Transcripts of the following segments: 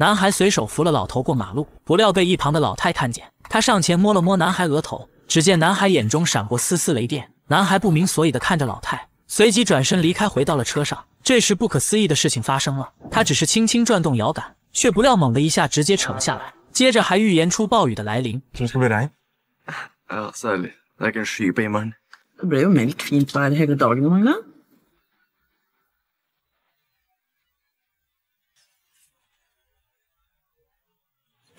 男孩随手扶了老头过马路，不料被一旁的老太看见，他上前摸了摸男孩额头，只见男孩眼中闪过丝丝雷电，男孩不明所以的看着老太，随即转身离开，回到了车上。这时不可思议的事情发生了，他只是轻轻转动摇杆，却不料猛的一下直接沉下来，接着还预言出暴雨的来临。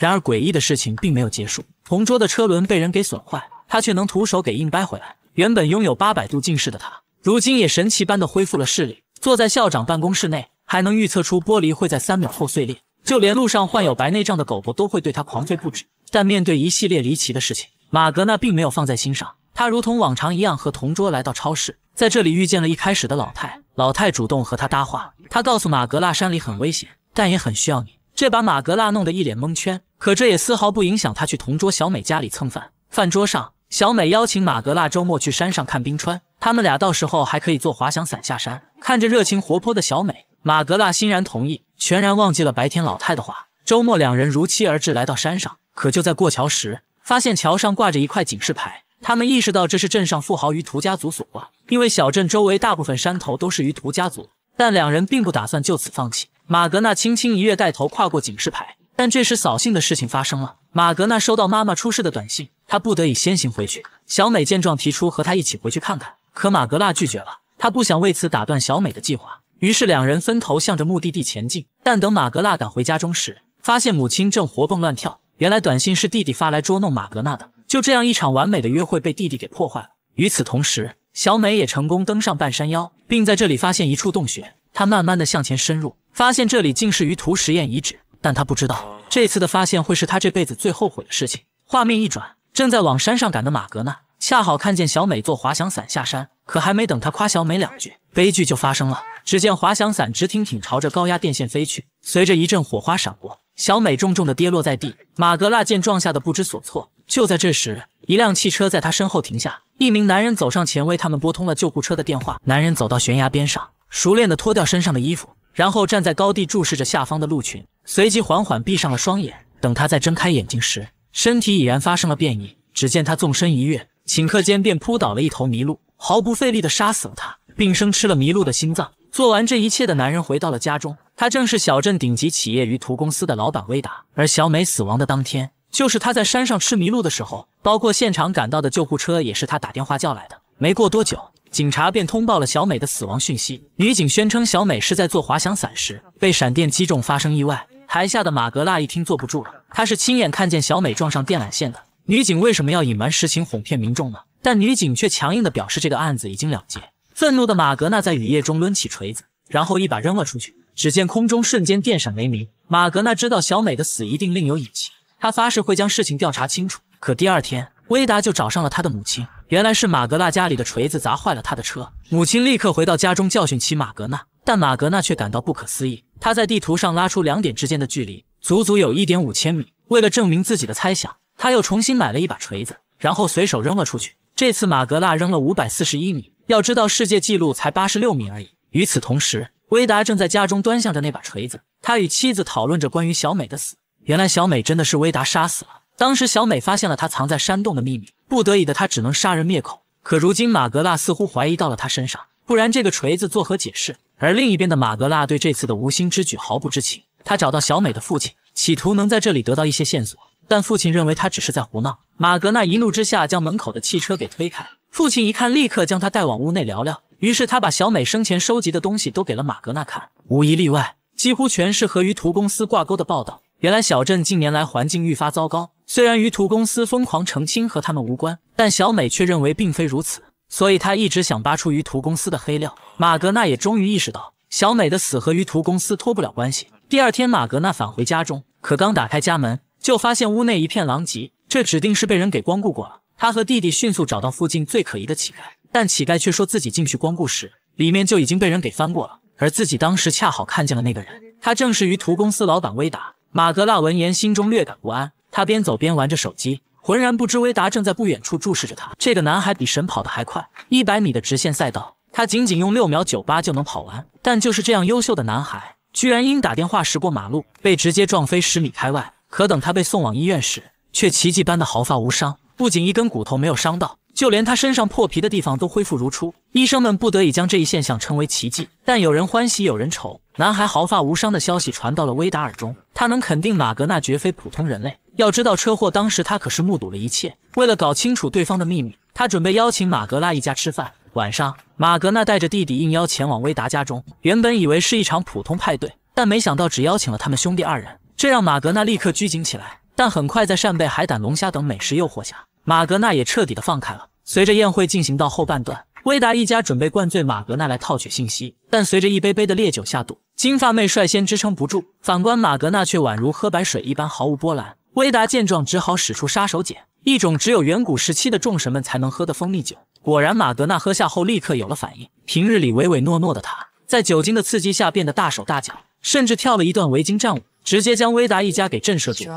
然而，诡异的事情并没有结束。同桌的车轮被人给损坏，他却能徒手给硬掰回来。原本拥有八百度近视的他，如今也神奇般的恢复了视力。坐在校长办公室内，还能预测出玻璃会在三秒后碎裂。就连路上患有白内障的狗狗都会对他狂吠不止。但面对一系列离奇的事情，马格纳并没有放在心上。他如同往常一样和同桌来到超市，在这里遇见了一开始的老太。老太主动和他搭话，他告诉马格纳山里很危险，但也很需要你。这把马格纳弄得一脸蒙圈。可这也丝毫不影响他去同桌小美家里蹭饭。饭桌上，小美邀请马格纳周末去山上看冰川，他们俩到时候还可以坐滑翔伞下山。看着热情活泼的小美，马格纳欣然同意，全然忘记了白天老太的话。周末两人如期而至，来到山上。可就在过桥时，发现桥上挂着一块警示牌，他们意识到这是镇上富豪于图家族所挂，因为小镇周围大部分山头都是于图家族。但两人并不打算就此放弃，马格纳轻轻一跃，带头跨过警示牌。但这时扫兴的事情发生了，马格纳收到妈妈出事的短信，他不得已先行回去。小美见状，提出和他一起回去看看，可马格纳拒绝了，他不想为此打断小美的计划。于是两人分头向着目的地前进。但等马格纳赶回家中时，发现母亲正活蹦乱跳。原来短信是弟弟发来捉弄马格纳的。就这样，一场完美的约会被弟弟给破坏了。与此同时，小美也成功登上半山腰，并在这里发现一处洞穴。她慢慢的向前深入，发现这里竟是鱼图实验遗址。但他不知道，这次的发现会是他这辈子最后悔的事情。画面一转，正在往山上赶的马格纳恰好看见小美坐滑翔伞下山，可还没等他夸小美两句，悲剧就发生了。只见滑翔伞直挺挺朝着高压电线飞去，随着一阵火花闪过，小美重重的跌落在地。马格纳见状吓得不知所措。就在这时，一辆汽车在他身后停下，一名男人走上前为他们拨通了救护车的电话。男人走到悬崖边上，熟练的脱掉身上的衣服，然后站在高地注视着下方的鹿群。随即缓缓闭上了双眼。等他再睁开眼睛时，身体已然发生了变异。只见他纵身一跃，顷刻间便扑倒了一头麋鹿，毫不费力地杀死了他，并生吃了麋鹿的心脏。做完这一切的男人回到了家中，他正是小镇顶级企业鱼图公司的老板威达。而小美死亡的当天，就是他在山上吃麋鹿的时候，包括现场赶到的救护车也是他打电话叫来的。没过多久。警察便通报了小美的死亡讯息。女警宣称小美是在做滑翔伞时被闪电击中发生意外。台下的马格纳一听坐不住了，他是亲眼看见小美撞上电缆线的。女警为什么要隐瞒实情哄骗民众呢？但女警却强硬的表示这个案子已经了结。愤怒的马格纳在雨夜中抡起锤子，然后一把扔了出去。只见空中瞬间电闪雷鸣。马格纳知道小美的死一定另有隐情，他发誓会将事情调查清楚。可第二天，威达就找上了他的母亲。原来是马格纳家里的锤子砸坏了他的车，母亲立刻回到家中教训起马格纳，但马格纳却感到不可思议。他在地图上拉出两点之间的距离，足足有一点五千米。为了证明自己的猜想，他又重新买了一把锤子，然后随手扔了出去。这次马格纳扔了五百四十一米，要知道世界纪录才八十六米而已。与此同时，威达正在家中端详着那把锤子，他与妻子讨论着关于小美的死。原来小美真的是威达杀死了。当时小美发现了他藏在山洞的秘密。不得已的他只能杀人灭口，可如今马格纳似乎怀疑到了他身上，不然这个锤子作何解释？而另一边的马格纳对这次的无心之举毫不知情，他找到小美的父亲，企图能在这里得到一些线索，但父亲认为他只是在胡闹。马格纳一怒之下将门口的汽车给推开，父亲一看立刻将他带往屋内聊聊。于是他把小美生前收集的东西都给了马格纳看，无一例外，几乎全是和鱼图公司挂钩的报道。原来小镇近年来环境愈发糟糕。虽然鱼图公司疯狂澄清和他们无关，但小美却认为并非如此，所以她一直想扒出鱼图公司的黑料。马格纳也终于意识到小美的死和鱼图公司脱不了关系。第二天，马格纳返回家中，可刚打开家门，就发现屋内一片狼藉，这指定是被人给光顾过了。他和弟弟迅速找到附近最可疑的乞丐，但乞丐却说自己进去光顾时，里面就已经被人给翻过了，而自己当时恰好看见了那个人，他正是鱼图公司老板威达。马格纳闻言，心中略感不安。他边走边玩着手机，浑然不知威达正在不远处注视着他。这个男孩比神跑得还快，一百米的直线赛道，他仅仅用六秒九八就能跑完。但就是这样优秀的男孩，居然因打电话时过马路被直接撞飞十米开外。可等他被送往医院时，却奇迹般的毫发无伤，不仅一根骨头没有伤到，就连他身上破皮的地方都恢复如初。医生们不得已将这一现象称为奇迹。但有人欢喜有人愁，男孩毫发无伤的消息传到了威达耳中，他能肯定马格纳绝非普通人类。要知道车祸当时他可是目睹了一切。为了搞清楚对方的秘密，他准备邀请马格拉一家吃饭。晚上，马格纳带着弟弟应邀前往威达家中。原本以为是一场普通派对，但没想到只邀请了他们兄弟二人，这让马格纳立刻拘谨起来。但很快，在扇贝、海胆、龙虾等美食诱惑下，马格纳也彻底的放开了。随着宴会进行到后半段，威达一家准备灌醉马格纳来套取信息，但随着一杯杯的烈酒下肚，金发妹率先支撑不住，反观马格纳却宛如喝白水一般毫无波澜。威达见状，只好使出杀手锏——一种只有远古时期的众神们才能喝的蜂蜜酒。果然，马格纳喝下后立刻有了反应。平日里唯唯诺诺的他，在酒精的刺激下变得大手大脚，甚至跳了一段维京战舞，直接将威达一家给震慑住。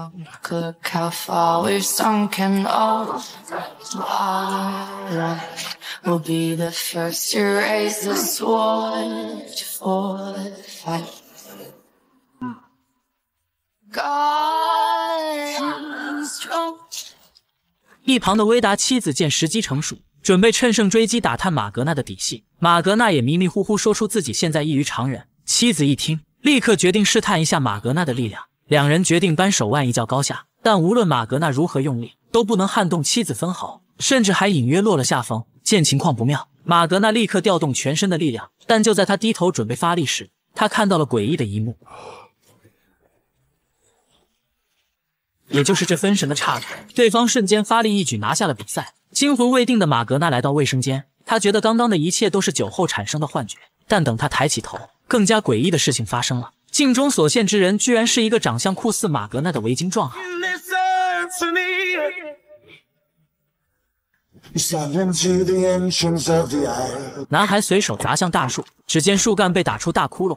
一旁的威达妻子见时机成熟，准备趁胜追击，打探马格纳的底细。马格纳也迷迷糊糊说出自己现在异于常人。妻子一听，立刻决定试探一下马格纳的力量。两人决定扳手腕一较高下。但无论马格纳如何用力，都不能撼动妻子分毫，甚至还隐约落了下风。见情况不妙，马格纳立刻调动全身的力量。但就在他低头准备发力时，他看到了诡异的一幕。也就是这分神的差别，对方瞬间发力，一举拿下了比赛。惊魂未定的马格纳来到卫生间，他觉得刚刚的一切都是酒后产生的幻觉。但等他抬起头，更加诡异的事情发生了：镜中所现之人居然是一个长相酷似马格纳的围巾壮汉。男孩随手砸向大树，只见树干被打出大窟窿。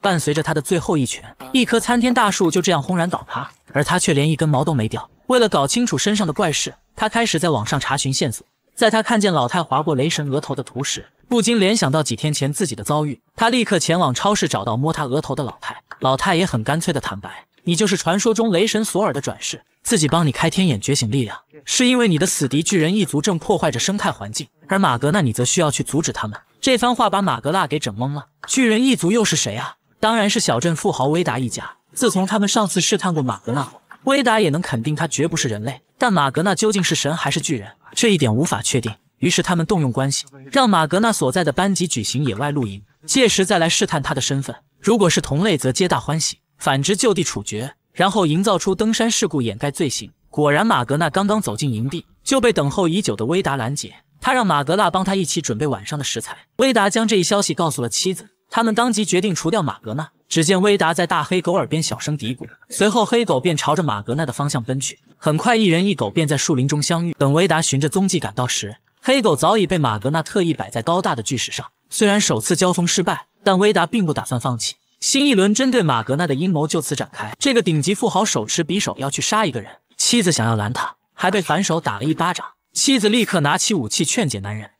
伴随着他的最后一拳，一棵参天大树就这样轰然倒塌，而他却连一根毛都没掉。为了搞清楚身上的怪事，他开始在网上查询线索。在他看见老太划过雷神额头的图时，不禁联想到几天前自己的遭遇。他立刻前往超市找到摸他额头的老太，老太也很干脆的坦白：“你就是传说中雷神索尔的转世，自己帮你开天眼觉醒力量，是因为你的死敌巨人一族正破坏着生态环境，而马格那，你则需要去阻止他们。”这番话把马格纳给整懵了。巨人一族又是谁啊？当然是小镇富豪威达一家。自从他们上次试探过马格纳，威达也能肯定他绝不是人类。但马格纳究竟是神还是巨人，这一点无法确定。于是他们动用关系，让马格纳所在的班级举行野外露营，届时再来试探他的身份。如果是同类，则皆大欢喜；反之，就地处决，然后营造出登山事故掩盖罪行。果然，马格纳刚刚走进营地，就被等候已久的威达拦截。他让马格纳帮他一起准备晚上的食材。威达将这一消息告诉了妻子。他们当即决定除掉马格纳。只见威达在大黑狗耳边小声嘀咕，随后黑狗便朝着马格纳的方向奔去。很快，一人一狗便在树林中相遇。等威达循着踪迹赶到时，黑狗早已被马格纳特意摆在高大的巨石上。虽然首次交锋失败，但威达并不打算放弃。新一轮针对马格纳的阴谋就此展开。这个顶级富豪手持匕首要去杀一个人，妻子想要拦他，还被反手打了一巴掌。妻子立刻拿起武器劝解男人。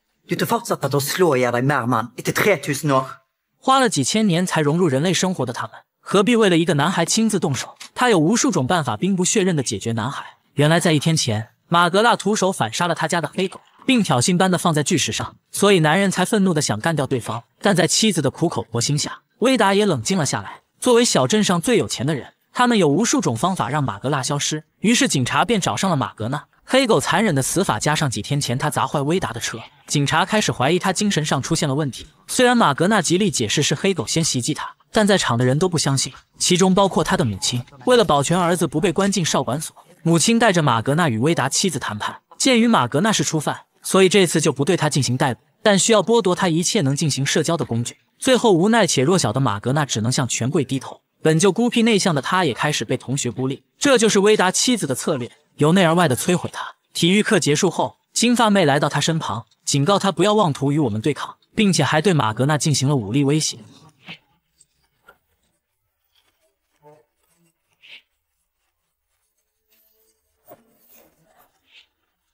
花了几千年才融入人类生活的他们，何必为了一个男孩亲自动手？他有无数种办法，兵不血刃的解决男孩。原来在一天前，马格纳徒手反杀了他家的黑狗，并挑衅般的放在巨石上，所以男人才愤怒的想干掉对方。但在妻子的苦口婆心下，威达也冷静了下来。作为小镇上最有钱的人，他们有无数种方法让马格纳消失。于是警察便找上了马格纳。黑狗残忍的死法，加上几天前他砸坏威达的车，警察开始怀疑他精神上出现了问题。虽然马格纳极力解释是黑狗先袭击他，但在场的人都不相信，其中包括他的母亲。为了保全儿子不被关进少管所，母亲带着马格纳与威达妻子谈判。鉴于马格纳是初犯，所以这次就不对他进行逮捕，但需要剥夺他一切能进行社交的工具。最后，无奈且弱小的马格纳只能向权贵低头。本就孤僻内向的他，也开始被同学孤立。这就是威达妻子的策略。由内而外的摧毁他。体育课结束后，金发妹来到他身旁，警告他不要妄图与我们对抗，并且还对马格纳进行了武力威胁。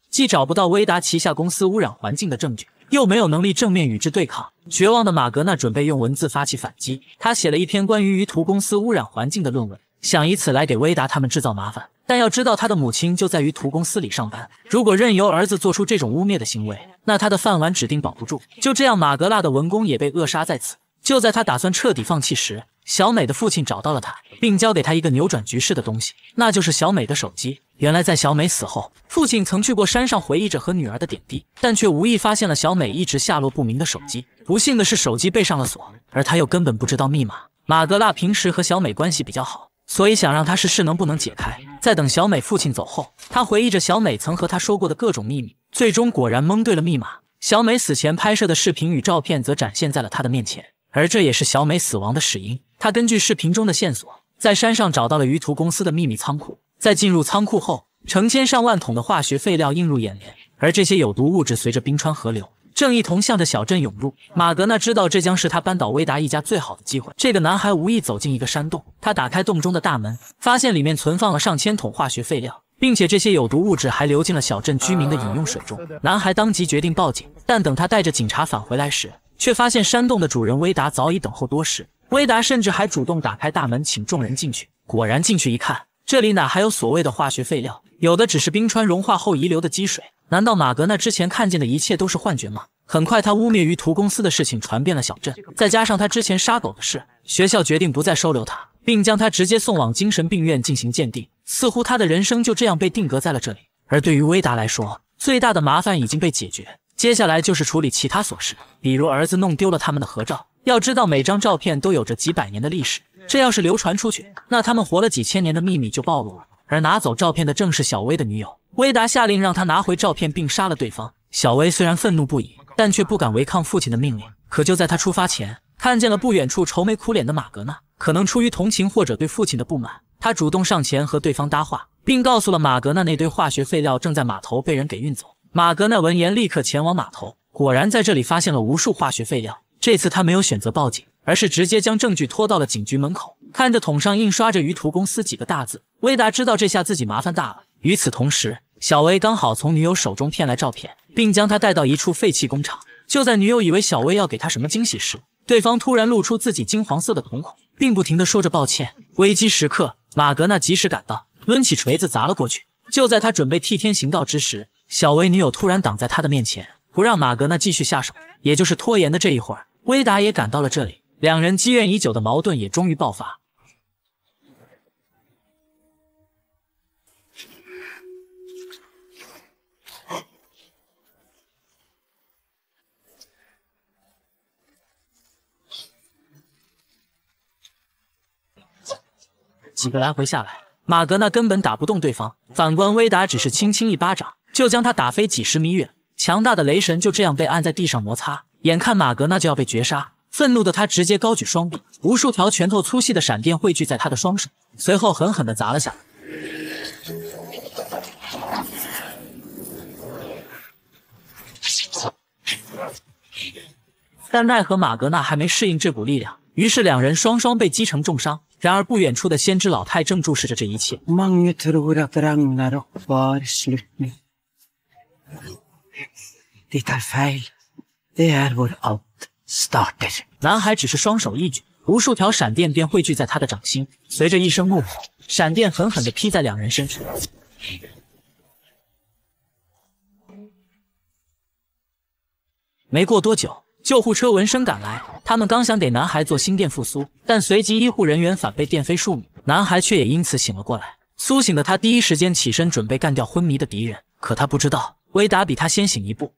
既找不到威达旗下公司污染环境的证据，又没有能力正面与之对抗，绝望的马格纳准备用文字发起反击。他写了一篇关于鱼图公司污染环境的论文。想以此来给威达他们制造麻烦，但要知道他的母亲就在于图公司里上班，如果任由儿子做出这种污蔑的行为，那他的饭碗指定保不住。就这样，马格拉的文工也被扼杀在此。就在他打算彻底放弃时，小美的父亲找到了他，并交给他一个扭转局势的东西，那就是小美的手机。原来在小美死后，父亲曾去过山上回忆着和女儿的点滴，但却无意发现了小美一直下落不明的手机。不幸的是，手机被上了锁，而他又根本不知道密码。马格拉平时和小美关系比较好。所以想让他试试能不能解开。在等小美父亲走后，他回忆着小美曾和他说过的各种秘密，最终果然蒙对了密码。小美死前拍摄的视频与照片则展现在了他的面前，而这也是小美死亡的始因。他根据视频中的线索，在山上找到了鱼图公司的秘密仓库。在进入仓库后，成千上万桶的化学废料映入眼帘，而这些有毒物质随着冰川河流。正一同向着小镇涌入。马格纳知道这将是他扳倒威达一家最好的机会。这个男孩无意走进一个山洞，他打开洞中的大门，发现里面存放了上千桶化学废料，并且这些有毒物质还流进了小镇居民的饮用水中。男孩当即决定报警，但等他带着警察返回来时，却发现山洞的主人威达早已等候多时。威达甚至还主动打开大门，请众人进去。果然进去一看，这里哪还有所谓的化学废料？有的只是冰川融化后遗留的积水。难道马格那之前看见的一切都是幻觉吗？很快，他污蔑于图公司的事情传遍了小镇，再加上他之前杀狗的事，学校决定不再收留他，并将他直接送往精神病院进行鉴定。似乎他的人生就这样被定格在了这里。而对于威达来说，最大的麻烦已经被解决，接下来就是处理其他琐事，比如儿子弄丢了他们的合照。要知道，每张照片都有着几百年的历史，这要是流传出去，那他们活了几千年的秘密就暴露了。而拿走照片的正是小薇的女友。威达下令让他拿回照片，并杀了对方。小薇虽然愤怒不已，但却不敢违抗父亲的命令。可就在他出发前，看见了不远处愁眉苦脸的马格纳。可能出于同情或者对父亲的不满，他主动上前和对方搭话，并告诉了马格纳那堆化学废料正在码头被人给运走。马格纳闻言，立刻前往码头，果然在这里发现了无数化学废料。这次他没有选择报警，而是直接将证据拖到了警局门口。看着桶上印刷着“鱼图公司”几个大字，威达知道这下自己麻烦大了。与此同时，小薇刚好从女友手中骗来照片，并将她带到一处废弃工厂。就在女友以为小薇要给他什么惊喜时，对方突然露出自己金黄色的瞳孔，并不停的说着抱歉。危机时刻，马格纳及时赶到，抡起锤子砸了过去。就在他准备替天行道之时，小薇女友突然挡在他的面前，不让马格纳继续下手，也就是拖延的这一会儿，威达也赶到了这里，两人积怨已久的矛盾也终于爆发。几个来回下来，马格纳根本打不动对方。反观威达，只是轻轻一巴掌，就将他打飞几十米远。强大的雷神就这样被按在地上摩擦。眼看马格纳就要被绝杀，愤怒的他直接高举双臂，无数条拳头粗细的闪电汇聚在他的双手，随后狠狠的砸了下。来。但奈何马格纳还没适应这股力量。于是两人双双被击成重伤。然而，不远处的先知老太正注视着这一切。男孩只是双手一举，无数条闪电便汇聚在他的掌心。随着一声怒吼，闪电狠狠的劈在两人身上。没过多久。救护车闻声赶来，他们刚想给男孩做心电复苏，但随即医护人员反被电飞数米，男孩却也因此醒了过来。苏醒的他第一时间起身，准备干掉昏迷的敌人，可他不知道，维达比他先醒一步。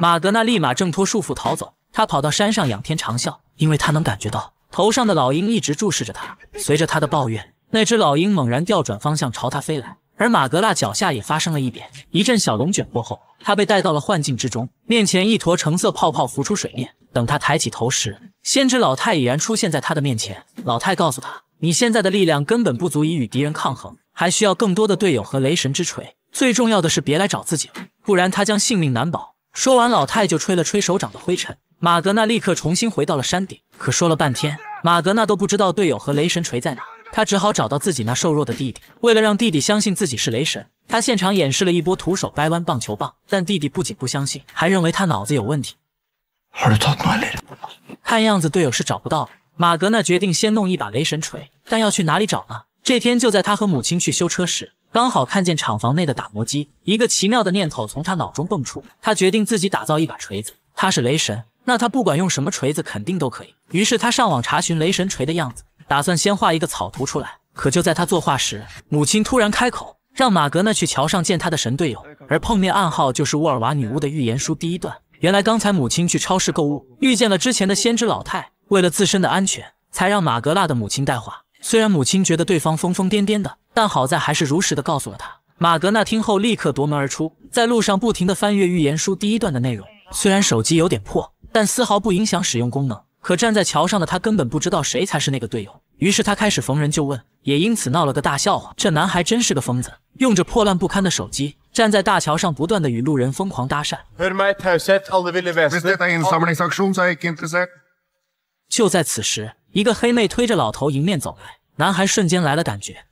马德纳立马挣脱束缚逃走，他跑到山上仰天长啸，因为他能感觉到。头上的老鹰一直注视着他，随着他的抱怨，那只老鹰猛然调转方向朝他飞来，而马格纳脚下也发生了异变，一阵小龙卷过后，他被带到了幻境之中，面前一坨橙色泡泡浮出水面。等他抬起头时，先知老太已然出现在他的面前。老太告诉他：“你现在的力量根本不足以与敌人抗衡，还需要更多的队友和雷神之锤。最重要的是别来找自己了，不然他将性命难保。”说完，老太就吹了吹手掌的灰尘。马格纳立刻重新回到了山顶，可说了半天。马格纳都不知道队友和雷神锤在哪，他只好找到自己那瘦弱的弟弟。为了让弟弟相信自己是雷神，他现场演示了一波徒手掰弯棒球棒，但弟弟不仅不相信，还认为他脑子有问题。看样子队友是找不到了，马格纳决定先弄一把雷神锤，但要去哪里找呢？这天就在他和母亲去修车时，刚好看见厂房内的打磨机，一个奇妙的念头从他脑中蹦出，他决定自己打造一把锤子。他是雷神。那他不管用什么锤子，肯定都可以。于是他上网查询雷神锤的样子，打算先画一个草图出来。可就在他作画时，母亲突然开口，让马格纳去桥上见他的神队友，而碰面暗号就是沃尔瓦女巫的预言书第一段。原来刚才母亲去超市购物，遇见了之前的先知老太，为了自身的安全，才让马格纳的母亲带话。虽然母亲觉得对方疯疯癫癫的，但好在还是如实的告诉了他。马格纳听后立刻夺门而出，在路上不停的翻阅预言书第一段的内容。虽然手机有点破，但丝毫不影响使用功能。可站在桥上的他根本不知道谁才是那个队友，于是他开始逢人就问，也因此闹了个大笑话。这男孩真是个疯子，用着破烂不堪的手机，站在大桥上，不断的与路人疯狂搭讪。就在此时，一个黑妹推着老头迎面走来，男孩瞬间来了感觉。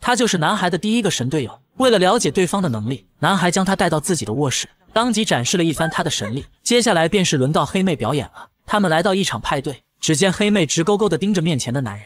他就是男孩的第一个神队友。为了了解对方的能力，男孩将他带到自己的卧室，当即展示了一番他的神力。接下来便是轮到黑妹表演了。他们来到一场派对，只见黑妹直勾勾的盯着面前的男人。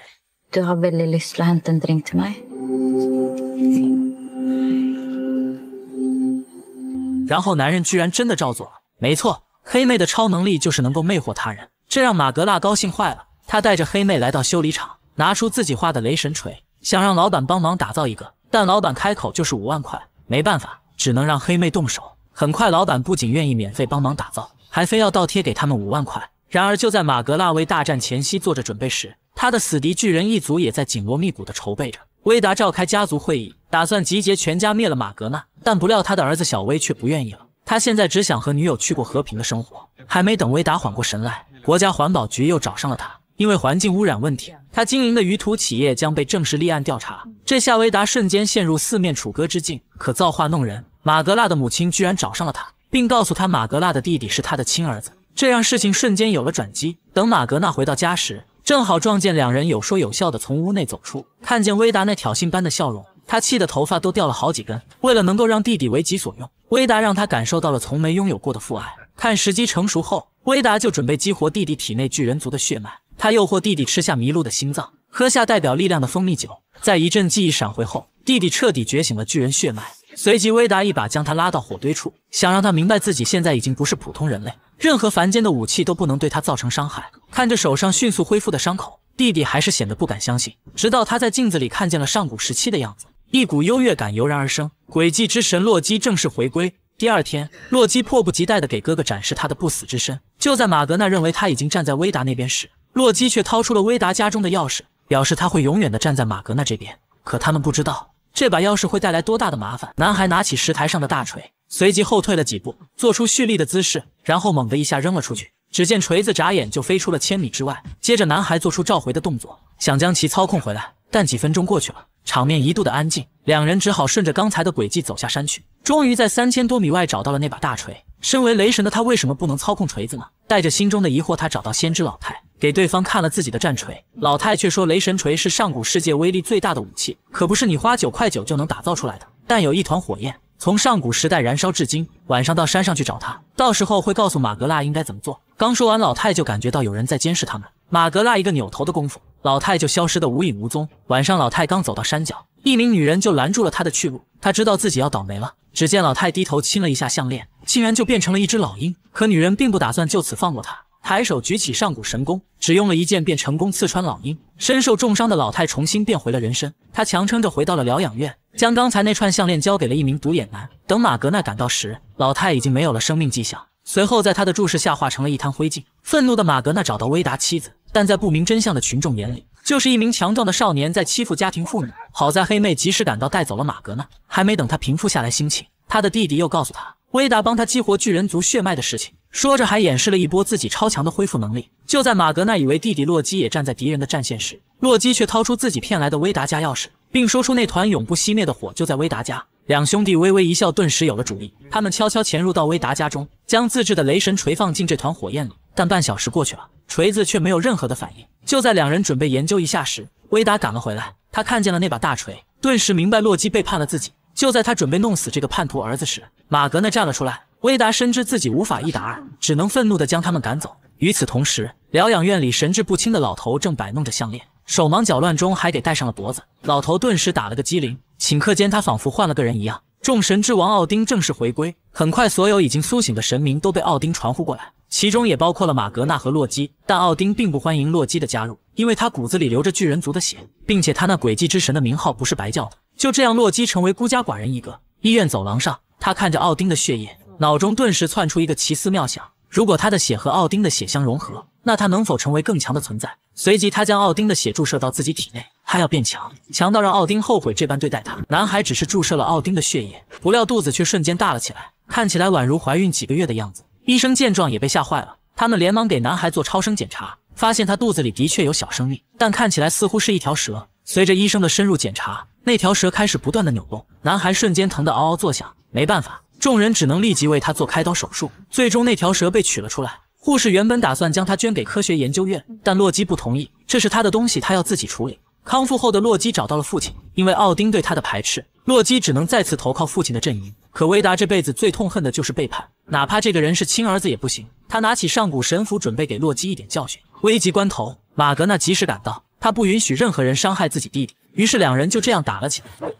然后男人居然真的照做了。没错，黑妹的超能力就是能够魅惑他人，这让马格拉高兴坏了。他带着黑妹来到修理厂，拿出自己画的雷神锤，想让老板帮忙打造一个，但老板开口就是五万块，没办法，只能让黑妹动手。很快，老板不仅愿意免费帮忙打造，还非要倒贴给他们五万块。然而，就在马格纳为大战前夕做着准备时，他的死敌巨人一族也在紧锣密鼓地筹备着。威达召开家族会议，打算集结全家灭了马格纳，但不料他的儿子小威却不愿意了，他现在只想和女友去过和平的生活。还没等威达缓过神来，国家环保局又找上了他。因为环境污染问题，他经营的鱼图企业将被正式立案调查。这夏威达瞬间陷入四面楚歌之境。可造化弄人，马格娜的母亲居然找上了他，并告诉他马格娜的弟弟是他的亲儿子，这让事情瞬间有了转机。等马格纳回到家时，正好撞见两人有说有笑的从屋内走出，看见威达那挑衅般的笑容，他气得头发都掉了好几根。为了能够让弟弟为己所用，威达让他感受到了从没拥有过的父爱。看时机成熟后，威达就准备激活弟弟体内巨人族的血脉。他诱惑弟弟吃下麋鹿的心脏，喝下代表力量的蜂蜜酒，在一阵记忆闪回后，弟弟彻底觉醒了巨人血脉。随即，威达一把将他拉到火堆处，想让他明白自己现在已经不是普通人类，任何凡间的武器都不能对他造成伤害。看着手上迅速恢复的伤口，弟弟还是显得不敢相信。直到他在镜子里看见了上古时期的样子，一股优越感油然而生。诡计之神洛基正式回归。第二天，洛基迫不及待地给哥哥展示他的不死之身。就在马格纳认为他已经站在威达那边时，洛基却掏出了维达家中的钥匙，表示他会永远的站在马格纳这边。可他们不知道这把钥匙会带来多大的麻烦。男孩拿起石台上的大锤，随即后退了几步，做出蓄力的姿势，然后猛地一下扔了出去。只见锤子眨眼就飞出了千米之外。接着，男孩做出召回的动作，想将其操控回来，但几分钟过去了，场面一度的安静，两人只好顺着刚才的轨迹走下山去。终于在三千多米外找到了那把大锤。身为雷神的他为什么不能操控锤子呢？带着心中的疑惑，他找到先知老太。给对方看了自己的战锤，老太却说：“雷神锤是上古世界威力最大的武器，可不是你花九块九就能打造出来的。但有一团火焰，从上古时代燃烧至今。晚上到山上去找他，到时候会告诉马格拉应该怎么做。”刚说完，老太就感觉到有人在监视他们。马格拉一个扭头的功夫，老太就消失得无影无踪。晚上，老太刚走到山脚，一名女人就拦住了他的去路。他知道自己要倒霉了。只见老太低头亲了一下项链，竟然就变成了一只老鹰。可女人并不打算就此放过他。抬手举起上古神弓，只用了一剑便成功刺穿老鹰。身受重伤的老太重新变回了人身，她强撑着回到了疗养院，将刚才那串项链交给了一名独眼男。等马格娜赶到时，老太已经没有了生命迹象，随后在他的注视下化成了一滩灰烬。愤怒的马格娜找到威达妻子，但在不明真相的群众眼里，就是一名强壮的少年在欺负家庭妇女。好在黑妹及时赶到，带走了马格娜。还没等他平复下来心情，他的弟弟又告诉他威达帮他激活巨人族血脉的事情。说着，还演示了一波自己超强的恢复能力。就在马格纳以为弟弟洛基也站在敌人的战线时，洛基却掏出自己骗来的维达家钥匙，并说出那团永不熄灭的火就在维达家。两兄弟微微一笑，顿时有了主意。他们悄悄潜入到维达家中，将自制的雷神锤放进这团火焰里。但半小时过去了，锤子却没有任何的反应。就在两人准备研究一下时，维达赶了回来。他看见了那把大锤，顿时明白洛基背叛了自己。就在他准备弄死这个叛徒儿子时，马格纳站了出来。威达深知自己无法一打二，只能愤怒地将他们赶走。与此同时，疗养院里神志不清的老头正摆弄着项链，手忙脚乱中还给戴上了脖子。老头顿时打了个激灵，顷刻间他仿佛换了个人一样。众神之王奥丁正式回归，很快所有已经苏醒的神明都被奥丁传呼过来，其中也包括了玛格纳和洛基。但奥丁并不欢迎洛基的加入，因为他骨子里流着巨人族的血，并且他那诡计之神的名号不是白叫的。就这样，洛基成为孤家寡人一个。医院走廊上，他看着奥丁的血液。脑中顿时窜出一个奇思妙想：如果他的血和奥丁的血相融合，那他能否成为更强的存在？随即，他将奥丁的血注射到自己体内，他要变强，强到让奥丁后悔这般对待他。男孩只是注射了奥丁的血液，不料肚子却瞬间大了起来，看起来宛如怀孕几个月的样子。医生见状也被吓坏了，他们连忙给男孩做超声检查，发现他肚子里的确有小生命，但看起来似乎是一条蛇。随着医生的深入检查，那条蛇开始不断的扭动，男孩瞬间疼得嗷嗷作响。没办法。众人只能立即为他做开刀手术，最终那条蛇被取了出来。护士原本打算将它捐给科学研究院，但洛基不同意，这是他的东西，他要自己处理。康复后的洛基找到了父亲，因为奥丁对他的排斥，洛基只能再次投靠父亲的阵营。可维达这辈子最痛恨的就是背叛，哪怕这个人是亲儿子也不行。他拿起上古神斧，准备给洛基一点教训。危急关头，马格纳及时赶到，他不允许任何人伤害自己弟弟。于是两人就这样打了起来。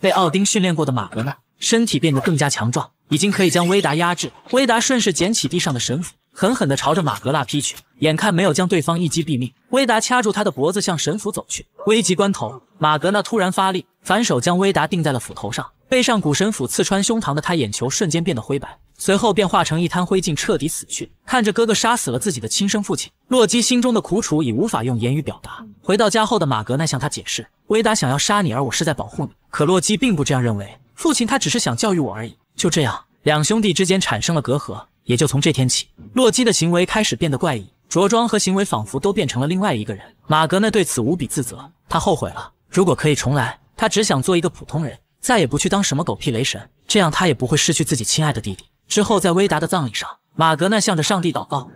被奥丁训练过的马格娜，身体变得更加强壮，已经可以将威达压制。威达顺势捡起地上的神斧，狠狠地朝着马格纳劈去。眼看没有将对方一击毙命，威达掐住他的脖子向神斧走去。危急关头，马格纳突然发力，反手将威达钉在了斧头上。背上古神斧刺穿胸膛的他，眼球瞬间变得灰白。随后便化成一滩灰烬，彻底死去。看着哥哥杀死了自己的亲生父亲，洛基心中的苦楚已无法用言语表达。回到家后的马格娜向他解释，维达想要杀你，而我是在保护你。可洛基并不这样认为，父亲他只是想教育我而已。就这样，两兄弟之间产生了隔阂。也就从这天起，洛基的行为开始变得怪异，着装和行为仿佛都变成了另外一个人。马格娜对此无比自责，他后悔了。如果可以重来，他只想做一个普通人，再也不去当什么狗屁雷神，这样他也不会失去自己亲爱的弟弟。之后，在威达的葬礼上，马格娜向着上帝祷告。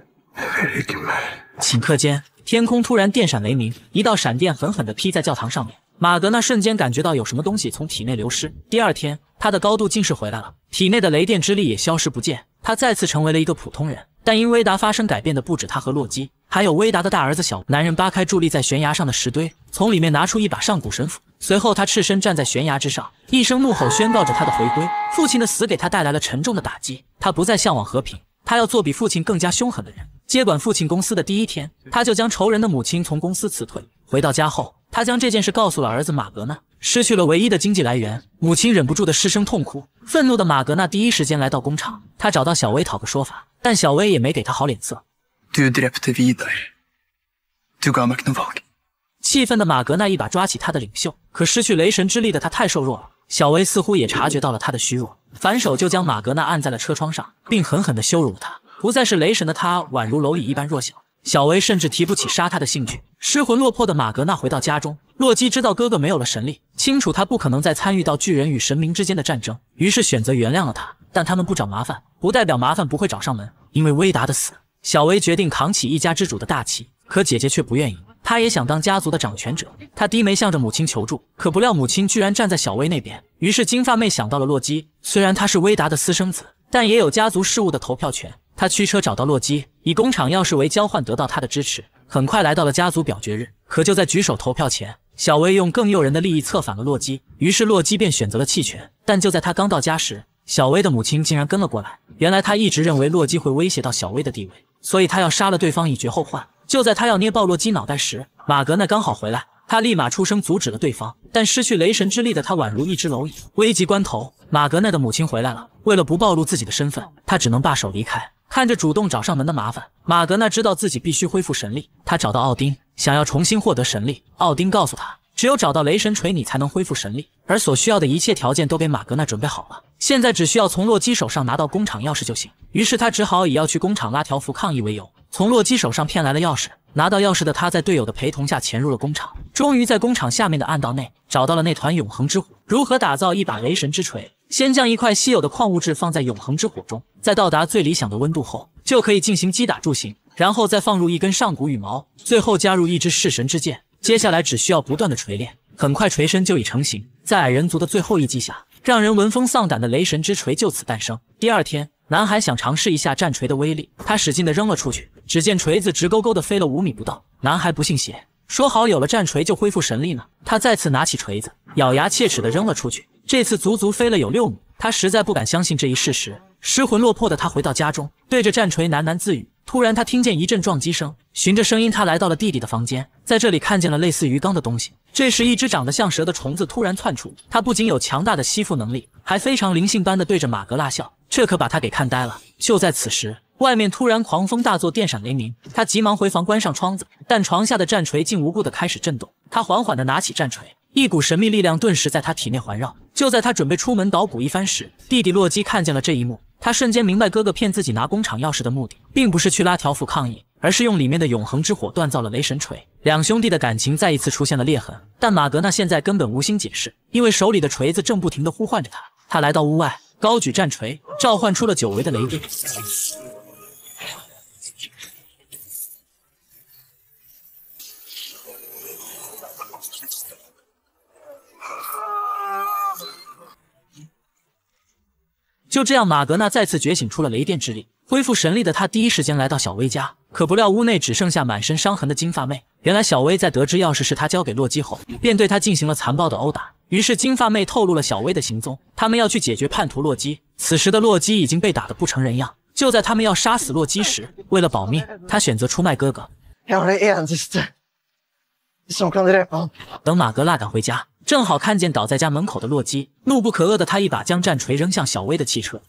顷刻间，天空突然电闪雷鸣，一道闪电狠狠地劈在教堂上面。马格纳瞬间感觉到有什么东西从体内流失。第二天，他的高度近视回来了，体内的雷电之力也消失不见，他再次成为了一个普通人。但因威达发生改变的不止他和洛基，还有威达的大儿子小。男人扒开伫立在悬崖上的石堆，从里面拿出一把上古神斧。随后，他赤身站在悬崖之上，一声怒吼宣告着他的回归。父亲的死给他带来了沉重的打击，他不再向往和平，他要做比父亲更加凶狠的人。接管父亲公司的第一天，他就将仇人的母亲从公司辞退。回到家后，他将这件事告诉了儿子马格纳。失去了唯一的经济来源，母亲忍不住的失声痛哭。愤怒的马格纳第一时间来到工厂，他找到小薇讨个说法。但小薇也没给他好脸色。气愤的马格纳一把抓起他的领袖，可失去雷神之力的他太瘦弱了。小薇似乎也察觉到了他的虚弱，反手就将马格纳按在了车窗上，并狠狠地羞辱了他。不再是雷神的他，宛如蝼蚁一般弱小。小薇甚至提不起杀他的兴趣。失魂落魄的马格纳回到家中，洛基知道哥哥没有了神力，清楚他不可能再参与到巨人与神明之间的战争，于是选择原谅了他。但他们不找麻烦，不代表麻烦不会找上门。因为威达的死，小薇决定扛起一家之主的大旗，可姐姐却不愿意，她也想当家族的掌权者。她低眉向着母亲求助，可不料母亲居然站在小薇那边。于是金发妹想到了洛基，虽然他是威达的私生子，但也有家族事务的投票权。他驱车找到洛基，以工厂钥匙为交换，得到他的支持。很快来到了家族表决日，可就在举手投票前，小薇用更诱人的利益策反了洛基，于是洛基便选择了弃权。但就在他刚到家时，小薇的母亲竟然跟了过来。原来他一直认为洛基会威胁到小薇的地位，所以他要杀了对方以绝后患。就在他要捏爆洛基脑袋时，马格那刚好回来，他立马出声阻止了对方。但失去雷神之力的他宛如一只蝼蚁。危急关头，马格那的母亲回来了。为了不暴露自己的身份，他只能罢手离开。看着主动找上门的麻烦，马格纳知道自己必须恢复神力。他找到奥丁，想要重新获得神力。奥丁告诉他，只有找到雷神锤，你才能恢复神力。而所需要的一切条件都给马格纳准备好了，现在只需要从洛基手上拿到工厂钥匙就行。于是他只好以要去工厂拉条幅抗议为由，从洛基手上骗来了钥匙。拿到钥匙的他，在队友的陪同下潜入了工厂，终于在工厂下面的暗道内找到了那团永恒之火。如何打造一把雷神之锤？先将一块稀有的矿物质放在永恒之火中，在到达最理想的温度后，就可以进行击打铸形，然后再放入一根上古羽毛，最后加入一支弑神之剑。接下来只需要不断的锤炼，很快锤身就已成型。在矮人族的最后一击下，让人闻风丧胆的雷神之锤就此诞生。第二天，男孩想尝试一下战锤的威力，他使劲的扔了出去，只见锤子直勾勾的飞了五米不到。男孩不信邪，说好有了战锤就恢复神力呢。他再次拿起锤子，咬牙切齿的扔了出去。这次足足飞了有六米，他实在不敢相信这一事实。失魂落魄的他回到家中，对着战锤喃喃自语。突然，他听见一阵撞击声，循着声音，他来到了弟弟的房间，在这里看见了类似鱼缸的东西。这时，一只长得像蛇的虫子突然窜出，它不仅有强大的吸附能力，还非常灵性般的对着马格拉笑，这可把他给看呆了。就在此时，外面突然狂风大作，电闪雷鸣，他急忙回房关上窗子，但床下的战锤竟无故的开始震动。他缓缓的拿起战锤。一股神秘力量顿时在他体内环绕。就在他准备出门捣鼓一番时，弟弟洛基看见了这一幕，他瞬间明白哥哥骗自己拿工厂钥匙的目的，并不是去拉条幅抗议，而是用里面的永恒之火锻造了雷神锤。两兄弟的感情再一次出现了裂痕，但马格纳现在根本无心解释，因为手里的锤子正不停地呼唤着他。他来到屋外，高举战锤，召唤出了久违的雷电。就这样，马格纳再次觉醒出了雷电之力，恢复神力的他第一时间来到小薇家，可不料屋内只剩下满身伤痕的金发妹。原来小薇在得知钥匙是他交给洛基后，便对他进行了残暴的殴打。于是金发妹透露了小薇的行踪，他们要去解决叛徒洛基。此时的洛基已经被打得不成人样。就在他们要杀死洛基时，为了保命，他选择出卖哥哥。等马格拉赶回家，正好看见倒在家门口的洛基，怒不可遏的他一把将战锤扔向小威的汽车。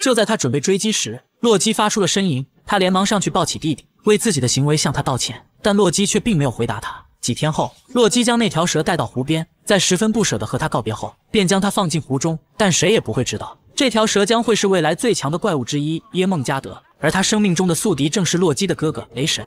就在他准备追击时，洛基发出了呻吟，他连忙上去抱起弟弟，为自己的行为向他道歉。但洛基却并没有回答他。几天后，洛基将那条蛇带到湖边，在十分不舍地和他告别后，便将它放进湖中。但谁也不会知道，这条蛇将会是未来最强的怪物之一——耶梦加德，而他生命中的宿敌正是洛基的哥哥雷神。